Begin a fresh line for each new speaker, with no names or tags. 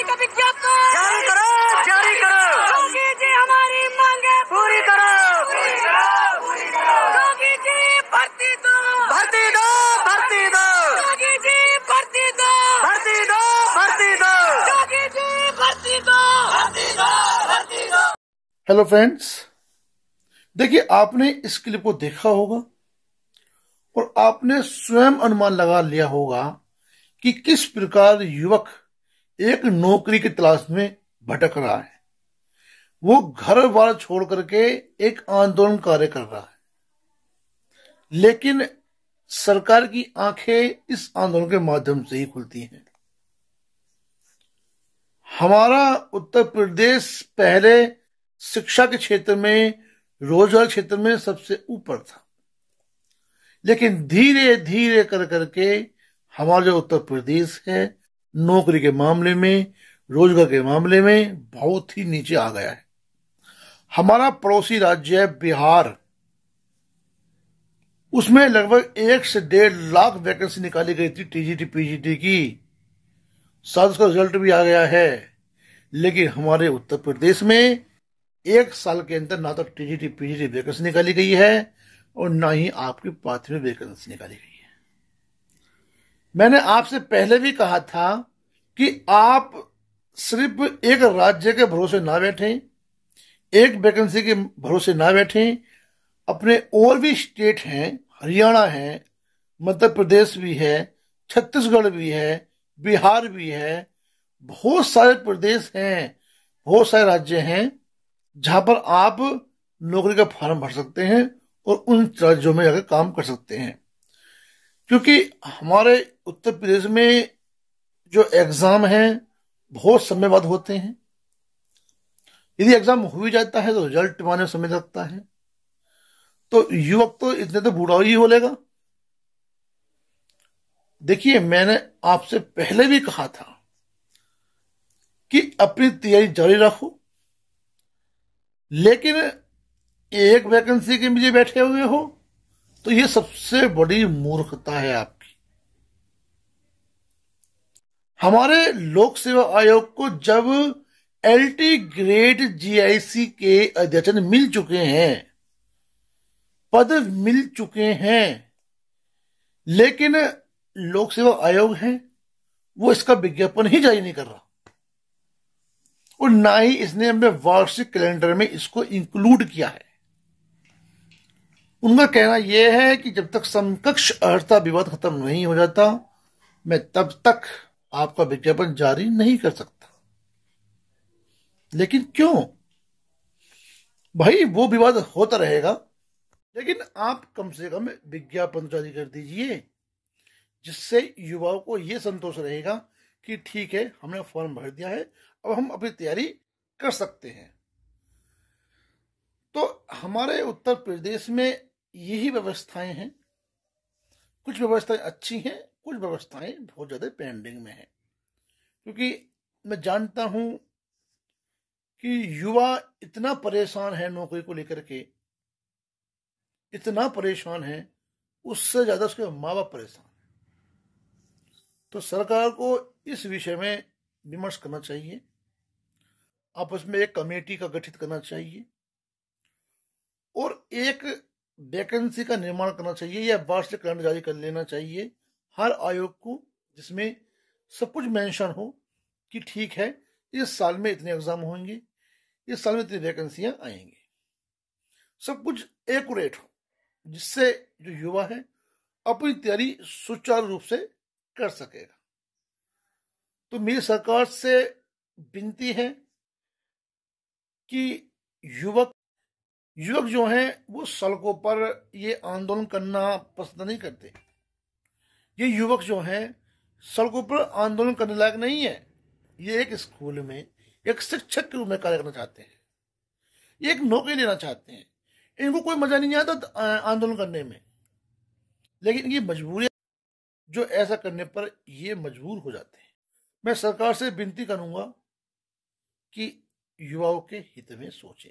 party का विज्ञापन जारी करो जारी करो योगी जी हमारी मांगे पूरी करो योगी जी भर्ती दो भर्ती दो भर्ती दो योगी जी भर्ती दो भर्ती दो भर्ती दो योगी जी भर्ती दो हेलो फ्रेंड्स देखिए आपने इस क्लिप को देखा होगा और आपने स्वयं अनुमान लगा लिया होगा कि किस प्रकार युवक एक नौकरी की तलाश में भटक रहा है वो घर बार छोड़ करके एक आंदोलन कार्य कर रहा है लेकिन सरकार की आंखें इस आंदोलन के माध्यम से ही खुलती हैं हमारा उत्तर प्रदेश पहले शिक्षा के क्षेत्र में रोजगार क्षेत्र में सबसे ऊपर था लेकिन धीरे धीरे कर करके हमारा जो उत्तर प्रदेश है नौकरी के मामले में रोजगार के मामले में बहुत ही नीचे आ गया है हमारा पड़ोसी राज्य है बिहार उसमें लगभग एक से डेढ़ लाख वैकेंसी निकाली गई थी टीजीटी पीजीटी की साथ उसका रिजल्ट भी आ गया है लेकिन हमारे उत्तर प्रदेश में एक साल के अंदर ना तो टीजीटी पीजीटी वैकेंसी निकाली गई है और ना ही आपकी प्राथमिक वैकेंसी निकाली गई है मैंने आपसे पहले भी कहा था कि आप सिर्फ एक राज्य के भरोसे ना बैठें एक वैकेंसी के भरोसे ना बैठें अपने और भी स्टेट हैं हरियाणा है मध्य प्रदेश भी है छत्तीसगढ़ भी है बिहार भी है बहुत सारे प्रदेश हैं बहुत सारे राज्य हैं जहां पर आप नौकरी का फॉर्म भर सकते हैं और उन राज्यों में जाकर काम कर सकते हैं क्योंकि हमारे उत्तर प्रदेश में जो एग्जाम है बहुत समय बाद होते हैं यदि एग्जाम हो ही जाता है तो रिजल्ट माने समय लगता है तो युवक तो इतने तो बूढ़ा ही हो लेगा देखिए मैंने आपसे पहले भी कहा था कि अपनी तैयारी जारी रखो लेकिन एक वैकेंसी के मुझे बैठे हुए हो तो ये सबसे बड़ी मूर्खता है आपकी हमारे लोक सेवा आयोग को जब एलटी ग्रेड जीआईसी के अध्यक्ष मिल चुके हैं पद मिल चुके हैं लेकिन लोक सेवा आयोग है वो इसका विज्ञापन ही जारी नहीं कर रहा और ना ही इसने अपने वार्षिक कैलेंडर में इसको इंक्लूड किया है उनका कहना यह है कि जब तक समकक्ष अर्थता विवाद खत्म नहीं हो जाता मैं तब तक आपका विज्ञापन जारी नहीं कर सकता लेकिन क्यों भाई वो विवाद होता रहेगा लेकिन आप कम से कम विज्ञापन जारी कर दीजिए जिससे युवाओं को यह संतोष रहेगा कि ठीक है हमने फॉर्म भर दिया है अब हम अपनी तैयारी कर सकते हैं तो हमारे उत्तर प्रदेश में यही व्यवस्थाएं हैं कुछ व्यवस्थाएं अच्छी हैं कुछ व्यवस्थाएं बहुत ज़्यादा पेंडिंग में हैं क्योंकि मैं जानता हूं कि युवा इतना परेशान है नौकरी को लेकर के इतना परेशान है उससे ज़्यादा उसके माँ बाप परेशान तो सरकार को इस विषय में विमर्श करना चाहिए आपस में एक कमेटी का गठित करना चाहिए और एक वैकेंसी का निर्माण करना चाहिए या वार्षिक कैलेंडर जारी कर लेना चाहिए हर आयोग को जिसमें सब कुछ मेंशन हो कि ठीक है इस साल में इतने एग्जाम होंगे इस साल में इतनी वैकेंसियां आएंगी सब कुछ एकट हो जिससे जो युवा है अपनी तैयारी सुचारू रूप से कर सकेगा तो मेरी सरकार से विनती है कि युवक युवक जो हैं वो सड़कों पर ये आंदोलन करना पसंद नहीं करते ये युवक जो हैं सड़कों पर आंदोलन करने लायक नहीं है ये एक स्कूल में एक शिक्षक के रूप में कार्य करना चाहते हैं ये एक नौकरी लेना चाहते हैं इनको कोई मजा नहीं आता आंदोलन करने में लेकिन ये मजबूरी जो ऐसा करने पर ये मजबूर हो जाते हैं मैं सरकार से विनती करूंगा कि युवाओं के हित में सोचें